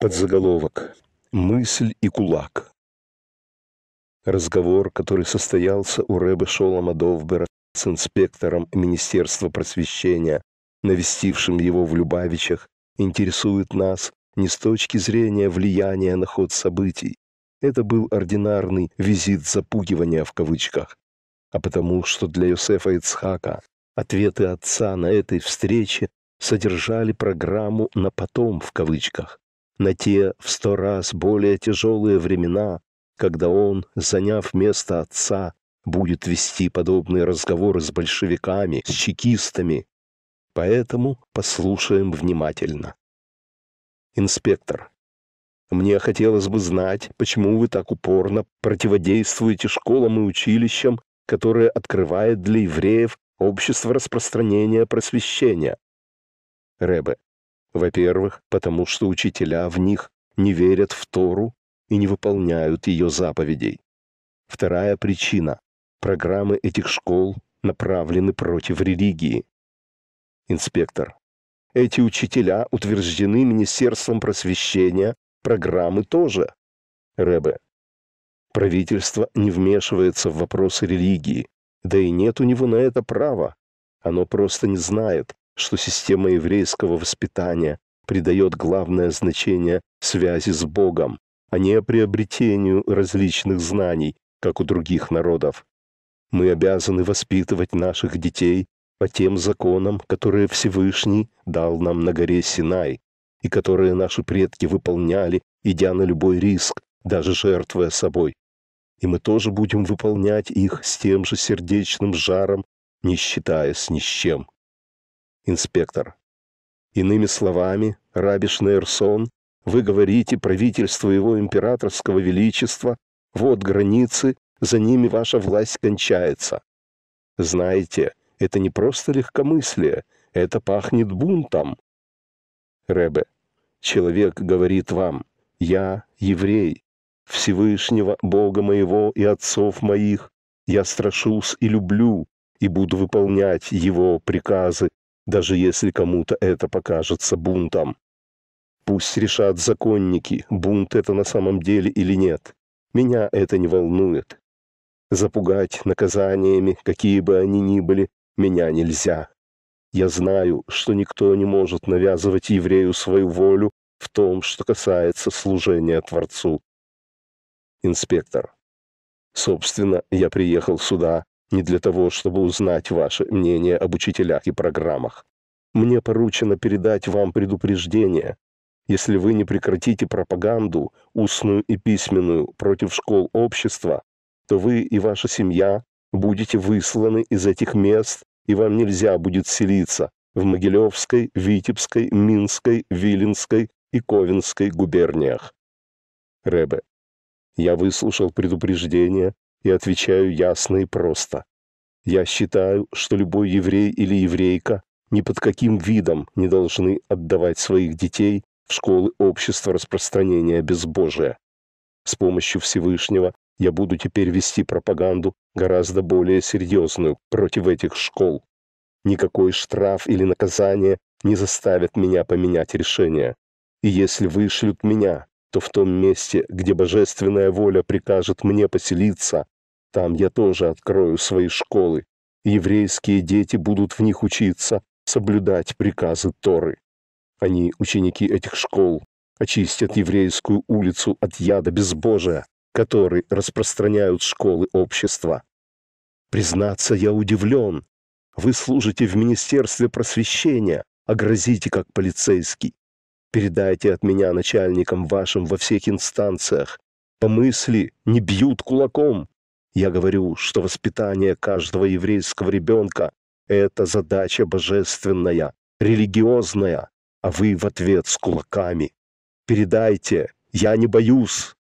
Подзаголовок «Мысль и кулак». Разговор, который состоялся у Рэбы Шолома Довбера с инспектором Министерства просвещения, навестившим его в Любавичах, интересует нас не с точки зрения влияния на ход событий. Это был ординарный «визит запугивания» в кавычках, а потому что для Юсефа Ицхака ответы отца на этой встрече содержали программу «на потом» в кавычках на те в сто раз более тяжелые времена, когда он, заняв место отца, будет вести подобные разговоры с большевиками, с чекистами. Поэтому послушаем внимательно. Инспектор, мне хотелось бы знать, почему вы так упорно противодействуете школам и училищам, которые открывает для евреев общество распространения просвещения. Ребе, во-первых, потому что учителя в них не верят в Тору и не выполняют ее заповедей. Вторая причина – программы этих школ направлены против религии. Инспектор. Эти учителя утверждены Министерством просвещения, программы тоже. Рэбе. Правительство не вмешивается в вопросы религии, да и нет у него на это права. Оно просто не знает, что система еврейского воспитания придает главное значение связи с Богом, а не приобретению различных знаний, как у других народов. Мы обязаны воспитывать наших детей по тем законам, которые Всевышний дал нам на горе Синай, и которые наши предки выполняли, идя на любой риск, даже жертвуя собой. И мы тоже будем выполнять их с тем же сердечным жаром, не считаясь ни с чем инспектор. Иными словами, Рабиш Нейрсон, вы говорите правительству его императорского величества, вот границы, за ними ваша власть кончается. Знаете, это не просто легкомыслие, это пахнет бунтом. Ребе, человек говорит вам, я еврей, Всевышнего Бога моего и отцов моих, я страшусь и люблю, и буду выполнять его приказы даже если кому-то это покажется бунтом. Пусть решат законники, бунт это на самом деле или нет. Меня это не волнует. Запугать наказаниями, какие бы они ни были, меня нельзя. Я знаю, что никто не может навязывать еврею свою волю в том, что касается служения Творцу. Инспектор. Собственно, я приехал сюда, не для того, чтобы узнать ваше мнение об учителях и программах. Мне поручено передать вам предупреждение. Если вы не прекратите пропаганду, устную и письменную, против школ общества, то вы и ваша семья будете высланы из этих мест, и вам нельзя будет селиться в Могилевской, Витебской, Минской, Виленской и Ковенской губерниях. Ребе, я выслушал предупреждение и отвечаю ясно и просто. Я считаю, что любой еврей или еврейка ни под каким видом не должны отдавать своих детей в школы общества распространения безбожия. С помощью Всевышнего я буду теперь вести пропаганду гораздо более серьезную против этих школ. Никакой штраф или наказание не заставит меня поменять решение. И если вышлют меня, то в том месте, где божественная воля прикажет мне поселиться, там я тоже открою свои школы. Еврейские дети будут в них учиться, соблюдать приказы Торы. Они, ученики этих школ, очистят еврейскую улицу от яда безбожия, который распространяют школы общества. Признаться, я удивлен. Вы служите в Министерстве просвещения, а грозите как полицейский. Передайте от меня начальникам вашим во всех инстанциях. По мысли не бьют кулаком. Я говорю, что воспитание каждого еврейского ребенка — это задача божественная, религиозная, а вы в ответ с кулаками. Передайте, я не боюсь,